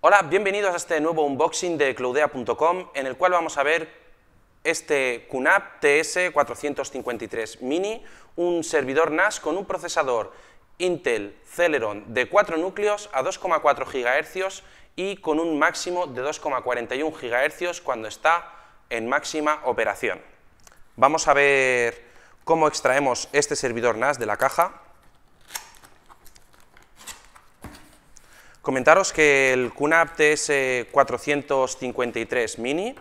Hola, bienvenidos a este nuevo unboxing de cloudea.com en el cual vamos a ver este QNAP TS453 Mini, un servidor NAS con un procesador Intel Celeron de 4 núcleos a 2,4 GHz y con un máximo de 2,41 GHz cuando está en máxima operación. Vamos a ver cómo extraemos este servidor NAS de la caja. Comentaros que el QNAP TS453 Mini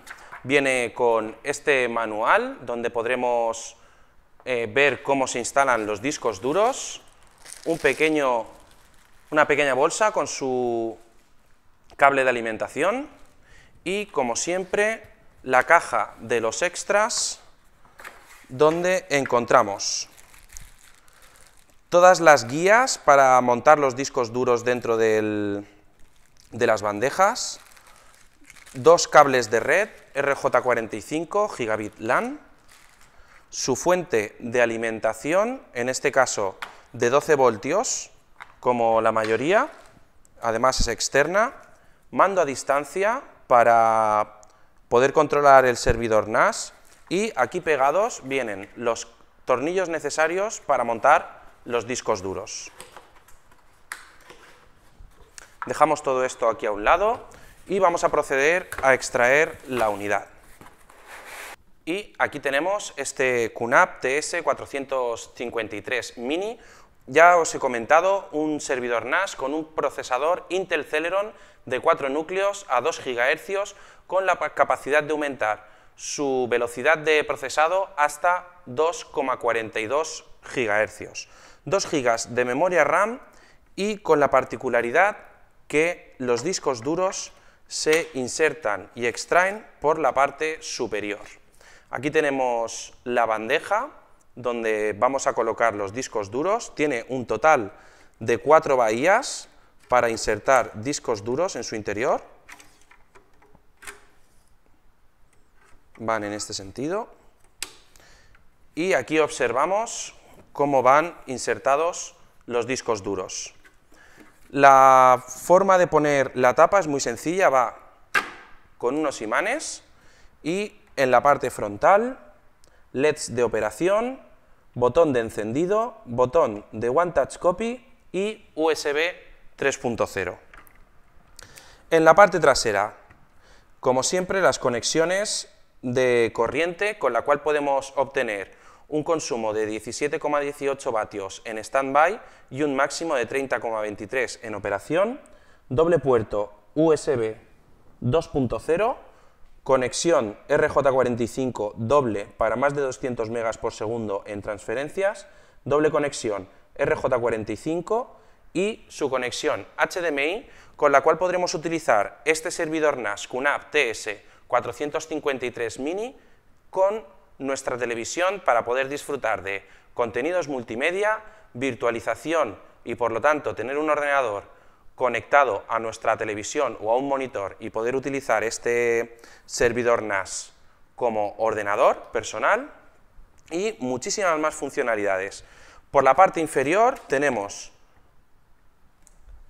viene con este manual donde podremos eh, ver cómo se instalan los discos duros, una pequeña bolsa con su cable de alimentación y, como siempre, la caja de los extras donde encontramos Todas las guías para montar los discos duros dentro de las bandejas. Dos cables de red, RJ45, gigabit LAN. Su fuente de alimentación, en este caso de 12 voltios, como la mayoría, además es externa. Mando a distancia para poder controlar el servidor NAS y aquí pegados vienen los tornillos necesarios para montar los discos duros. Dejamos todo esto aquí a un lado y vamos a proceder a extraer la unidad. Y aquí tenemos este QNAP TS453 Mini. Ya os he comentado, un servidor NAS con un procesador Intel Celeron de 4 núcleos a 2 GHz con la capacidad de aumentar su velocidad de procesado hasta 2,42 GHz. 2 GB de memoria RAM y con la particularidad que los discos duros se insertan y extraen por la parte superior. Aquí tenemos la bandeja donde vamos a colocar los discos duros. Tiene un total de cuatro bahías para insertar discos duros en su interior van en este sentido. Y aquí observamos cómo van insertados los discos duros. La forma de poner la tapa es muy sencilla, va con unos imanes y en la parte frontal, LEDs de operación, botón de encendido, botón de One Touch Copy y USB 3.0. En la parte trasera, como siempre, las conexiones de corriente con la cual podemos obtener un consumo de 17,18 vatios en stand-by y un máximo de 30,23 en operación, doble puerto USB 2.0, conexión RJ45 doble para más de 200 megas por segundo en transferencias, doble conexión RJ45 y su conexión HDMI con la cual podremos utilizar este servidor NAS QNAP TS 453 mini con nuestra televisión para poder disfrutar de contenidos multimedia, virtualización y por lo tanto tener un ordenador conectado a nuestra televisión o a un monitor y poder utilizar este servidor NAS como ordenador personal y muchísimas más funcionalidades. Por la parte inferior tenemos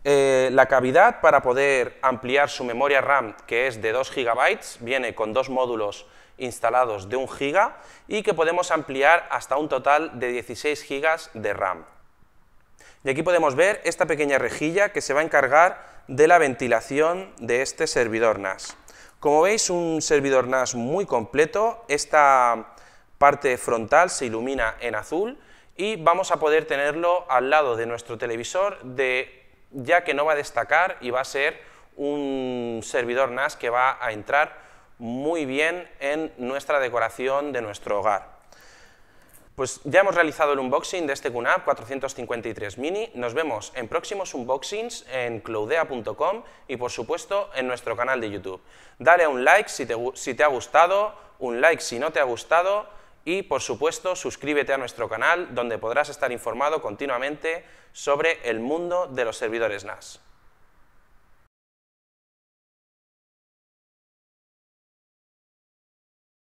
eh, la cavidad para poder ampliar su memoria RAM, que es de 2 GB, viene con dos módulos instalados de 1 GB y que podemos ampliar hasta un total de 16 GB de RAM. Y aquí podemos ver esta pequeña rejilla que se va a encargar de la ventilación de este servidor NAS. Como veis, un servidor NAS muy completo, esta parte frontal se ilumina en azul y vamos a poder tenerlo al lado de nuestro televisor de ya que no va a destacar y va a ser un servidor NAS que va a entrar muy bien en nuestra decoración de nuestro hogar. Pues ya hemos realizado el unboxing de este QNAP 453 mini. Nos vemos en próximos unboxings en cloudea.com y por supuesto en nuestro canal de YouTube. Dale un like si te ha gustado, un like si no te ha gustado y por supuesto suscríbete a nuestro canal donde podrás estar informado continuamente sobre el mundo de los servidores NAS.